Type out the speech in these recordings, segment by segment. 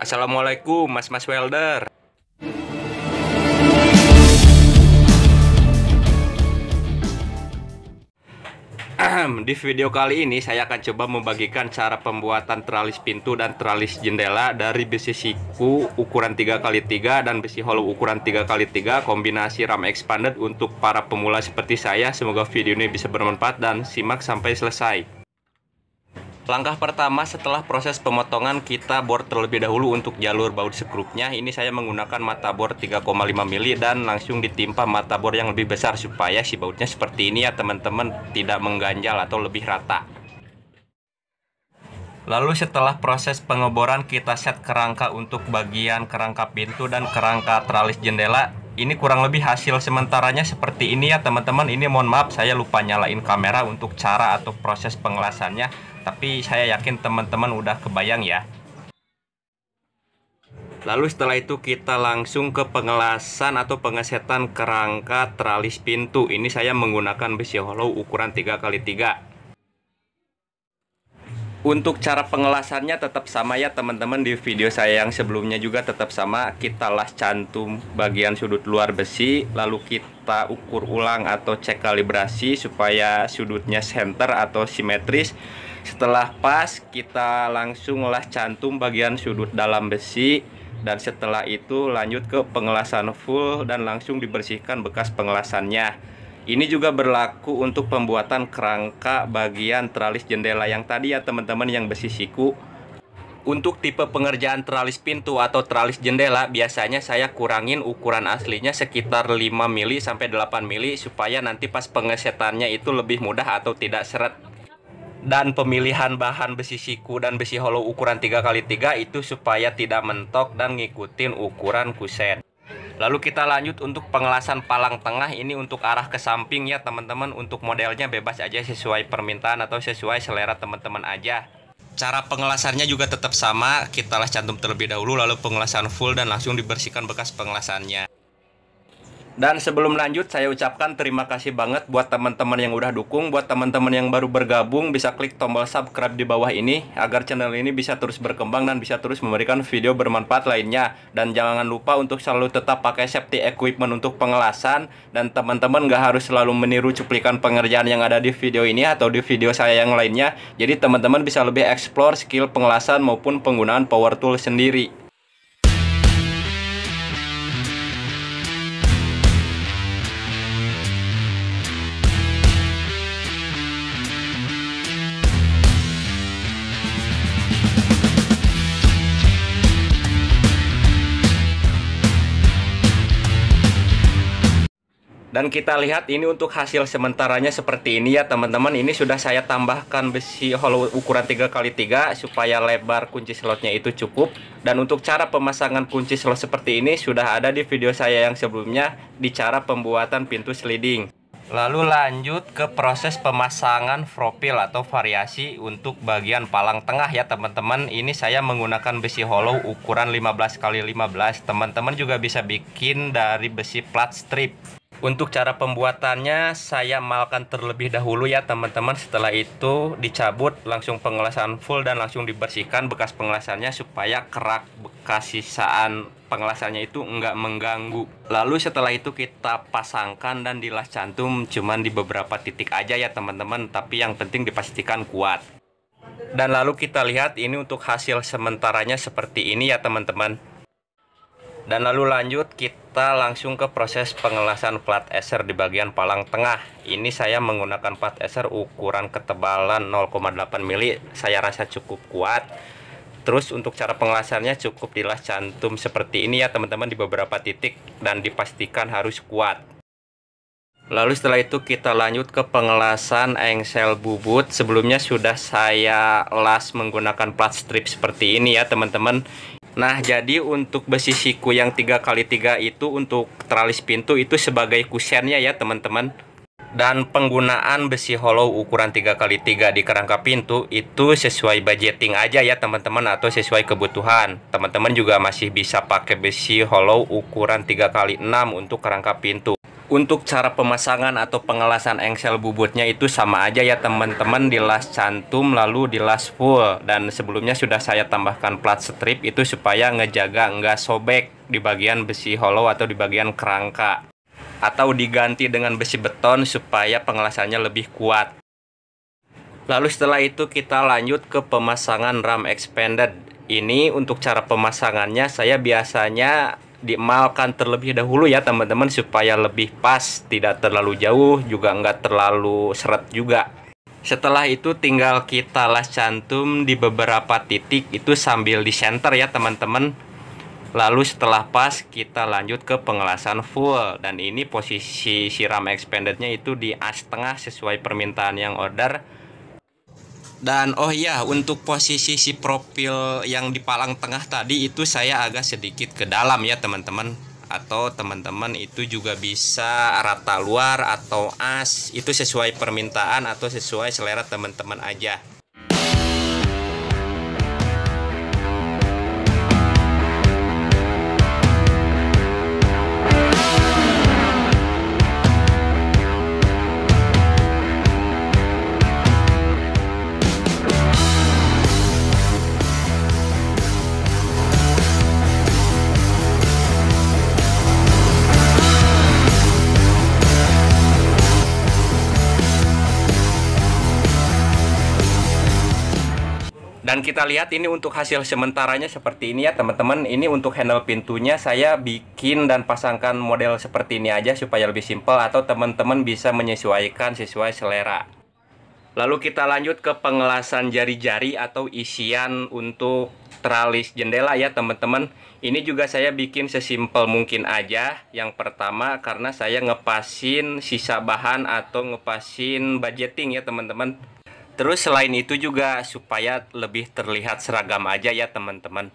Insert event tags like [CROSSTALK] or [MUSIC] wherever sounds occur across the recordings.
Assalamualaikum mas-mas welder Di video kali ini saya akan coba membagikan cara pembuatan tralis pintu dan tralis jendela dari besi siku ukuran 3x3 dan besi hollow ukuran 3x3 kombinasi ram expanded untuk para pemula seperti saya. Semoga video ini bisa bermanfaat dan simak sampai selesai. Langkah pertama setelah proses pemotongan kita bor terlebih dahulu untuk jalur baut sekrupnya. Ini saya menggunakan mata bor 3,5 mm dan langsung ditimpa mata bor yang lebih besar supaya si bautnya seperti ini ya teman-teman tidak mengganjal atau lebih rata. Lalu setelah proses pengeboran kita set kerangka untuk bagian kerangka pintu dan kerangka tralis jendela ini kurang lebih hasil sementaranya seperti ini ya teman-teman ini mohon maaf saya lupa nyalain kamera untuk cara atau proses pengelasannya tapi saya yakin teman-teman udah kebayang ya lalu setelah itu kita langsung ke pengelasan atau pengesetan kerangka tralis pintu ini saya menggunakan besi hollow ukuran 3x3 untuk cara pengelasannya tetap sama ya teman-teman di video saya yang sebelumnya juga tetap sama kita las cantum bagian sudut luar besi lalu kita ukur ulang atau cek kalibrasi supaya sudutnya center atau simetris setelah pas kita langsung las cantum bagian sudut dalam besi dan setelah itu lanjut ke pengelasan full dan langsung dibersihkan bekas pengelasannya ini juga berlaku untuk pembuatan kerangka bagian teralis jendela yang tadi ya teman-teman yang besi siku. Untuk tipe pengerjaan teralis pintu atau teralis jendela, biasanya saya kurangin ukuran aslinya sekitar 5 mili sampai 8 mili supaya nanti pas pengesetannya itu lebih mudah atau tidak seret. Dan pemilihan bahan besi siku dan besi hollow ukuran 3x3 itu supaya tidak mentok dan ngikutin ukuran kusen. Lalu kita lanjut untuk pengelasan palang tengah ini untuk arah ke samping ya teman-teman Untuk modelnya bebas aja sesuai permintaan atau sesuai selera teman-teman aja Cara pengelasannya juga tetap sama Kita las cantum terlebih dahulu lalu pengelasan full dan langsung dibersihkan bekas pengelasannya dan sebelum lanjut, saya ucapkan terima kasih banget buat teman-teman yang udah dukung, buat teman-teman yang baru bergabung bisa klik tombol subscribe di bawah ini agar channel ini bisa terus berkembang dan bisa terus memberikan video bermanfaat lainnya. Dan jangan lupa untuk selalu tetap pakai safety equipment untuk pengelasan dan teman-teman gak harus selalu meniru cuplikan pengerjaan yang ada di video ini atau di video saya yang lainnya. Jadi teman-teman bisa lebih explore skill pengelasan maupun penggunaan power tool sendiri. dan kita lihat ini untuk hasil sementaranya seperti ini ya teman-teman ini sudah saya tambahkan besi hollow ukuran 3x3 supaya lebar kunci slotnya itu cukup dan untuk cara pemasangan kunci slot seperti ini sudah ada di video saya yang sebelumnya di cara pembuatan pintu sliding lalu lanjut ke proses pemasangan profil atau variasi untuk bagian palang tengah ya teman-teman ini saya menggunakan besi hollow ukuran 15x15 teman-teman juga bisa bikin dari besi plat strip untuk cara pembuatannya saya malkan terlebih dahulu ya teman-teman Setelah itu dicabut langsung pengelasan full dan langsung dibersihkan bekas pengelasannya Supaya kerak bekas sisaan pengelasannya itu nggak mengganggu Lalu setelah itu kita pasangkan dan dilas cantum cuman di beberapa titik aja ya teman-teman Tapi yang penting dipastikan kuat Dan lalu kita lihat ini untuk hasil sementaranya seperti ini ya teman-teman dan lalu lanjut kita langsung ke proses pengelasan plat eser di bagian palang tengah. Ini saya menggunakan plat eser ukuran ketebalan 0,8 mili. Saya rasa cukup kuat. Terus untuk cara pengelasannya cukup dilas cantum seperti ini ya teman-teman di beberapa titik dan dipastikan harus kuat. Lalu setelah itu kita lanjut ke pengelasan engsel bubut. Sebelumnya sudah saya las menggunakan plat strip seperti ini ya teman-teman. Nah, jadi untuk besi siku yang 3 kali 3 itu untuk tralis pintu itu sebagai kusennya ya, teman-teman. Dan penggunaan besi hollow ukuran 3 kali 3 di kerangka pintu itu sesuai budgeting aja ya, teman-teman atau sesuai kebutuhan. Teman-teman juga masih bisa pakai besi hollow ukuran 3 kali 6 untuk kerangka pintu untuk cara pemasangan atau pengelasan engsel bubutnya itu sama aja ya teman-teman di las cantum lalu di las full dan sebelumnya sudah saya tambahkan plat strip itu supaya ngejaga nggak sobek di bagian besi hollow atau di bagian kerangka atau diganti dengan besi beton supaya pengelasannya lebih kuat lalu setelah itu kita lanjut ke pemasangan ram expanded ini untuk cara pemasangannya saya biasanya dimalkan terlebih dahulu ya teman-teman supaya lebih pas tidak terlalu jauh juga nggak terlalu seret juga setelah itu tinggal kita las cantum di beberapa titik itu sambil di center ya teman-teman lalu setelah pas kita lanjut ke pengelasan full dan ini posisi siram expandednya itu di as tengah sesuai permintaan yang order dan oh iya untuk posisi si profil yang di palang tengah tadi itu saya agak sedikit ke dalam ya teman-teman atau teman-teman itu juga bisa rata luar atau as itu sesuai permintaan atau sesuai selera teman-teman aja. Dan kita lihat ini untuk hasil sementaranya seperti ini ya teman-teman. Ini untuk handle pintunya saya bikin dan pasangkan model seperti ini aja supaya lebih simple. atau teman-teman bisa menyesuaikan sesuai selera. Lalu kita lanjut ke pengelasan jari-jari atau isian untuk tralis jendela ya teman-teman. Ini juga saya bikin sesimpel mungkin aja. Yang pertama karena saya ngepasin sisa bahan atau ngepasin budgeting ya teman-teman Terus selain itu juga supaya lebih terlihat seragam aja ya teman-teman.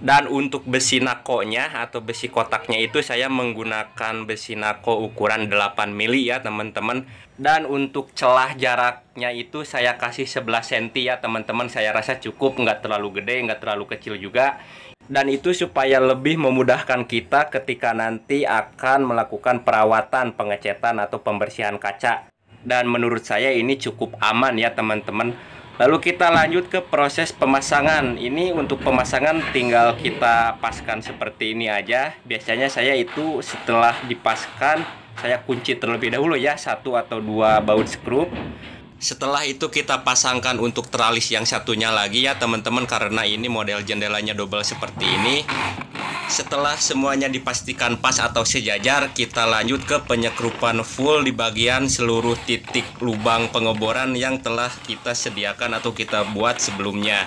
Dan untuk besi nakonya atau besi kotaknya itu saya menggunakan besi nako ukuran 8 mili ya teman-teman. Dan untuk celah jaraknya itu saya kasih 11 cm ya teman-teman. Saya rasa cukup nggak terlalu gede nggak terlalu kecil juga. Dan itu supaya lebih memudahkan kita ketika nanti akan melakukan perawatan pengecetan atau pembersihan kaca dan menurut saya ini cukup aman ya teman-teman. Lalu kita lanjut ke proses pemasangan. Ini untuk pemasangan tinggal kita paskan seperti ini aja. Biasanya saya itu setelah dipaskan saya kunci terlebih dahulu ya satu atau dua baut skrup setelah itu kita pasangkan untuk tralis yang satunya lagi ya teman-teman karena ini model jendelanya double seperti ini. Setelah semuanya dipastikan pas atau sejajar, kita lanjut ke penyekrupan full di bagian seluruh titik lubang pengeboran yang telah kita sediakan atau kita buat sebelumnya.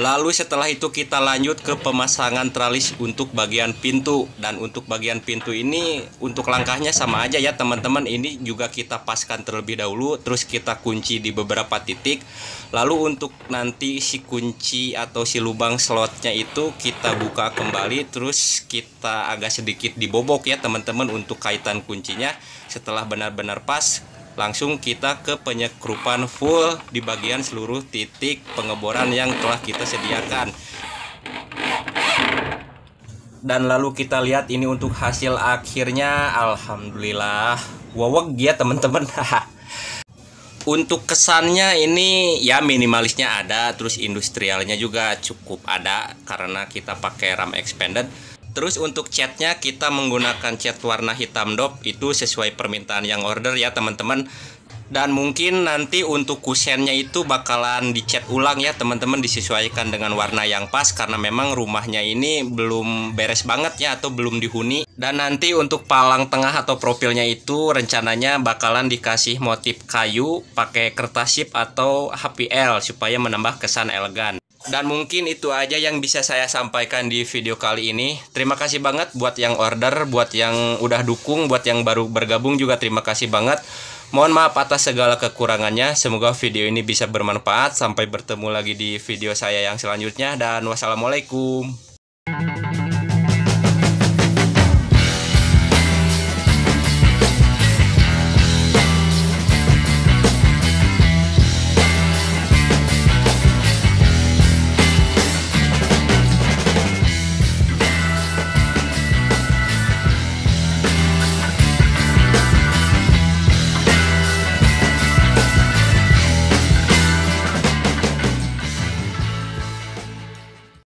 Lalu setelah itu kita lanjut ke pemasangan tralis untuk bagian pintu dan untuk bagian pintu ini untuk langkahnya sama aja ya teman-teman ini juga kita paskan terlebih dahulu terus kita kunci di beberapa titik lalu untuk nanti si kunci atau si lubang slotnya itu kita buka kembali terus kita agak sedikit dibobok ya teman-teman untuk kaitan kuncinya setelah benar-benar pas langsung kita ke penyekrupan full di bagian seluruh titik pengeboran yang telah kita sediakan dan lalu kita lihat ini untuk hasil akhirnya alhamdulillah wowek ya teman-teman [LAUGHS] untuk kesannya ini ya minimalisnya ada terus industrialnya juga cukup ada karena kita pakai ram expanded Terus untuk catnya kita menggunakan cat warna hitam dop itu sesuai permintaan yang order ya teman-teman. Dan mungkin nanti untuk kusennya itu bakalan dicat ulang ya teman-teman disesuaikan dengan warna yang pas karena memang rumahnya ini belum beres banget ya atau belum dihuni. Dan nanti untuk palang tengah atau profilnya itu rencananya bakalan dikasih motif kayu pakai kertas chip atau HPL supaya menambah kesan elegan. Dan mungkin itu aja yang bisa saya sampaikan di video kali ini. Terima kasih banget buat yang order, buat yang udah dukung, buat yang baru bergabung juga terima kasih banget. Mohon maaf atas segala kekurangannya. Semoga video ini bisa bermanfaat. Sampai bertemu lagi di video saya yang selanjutnya dan wassalamualaikum.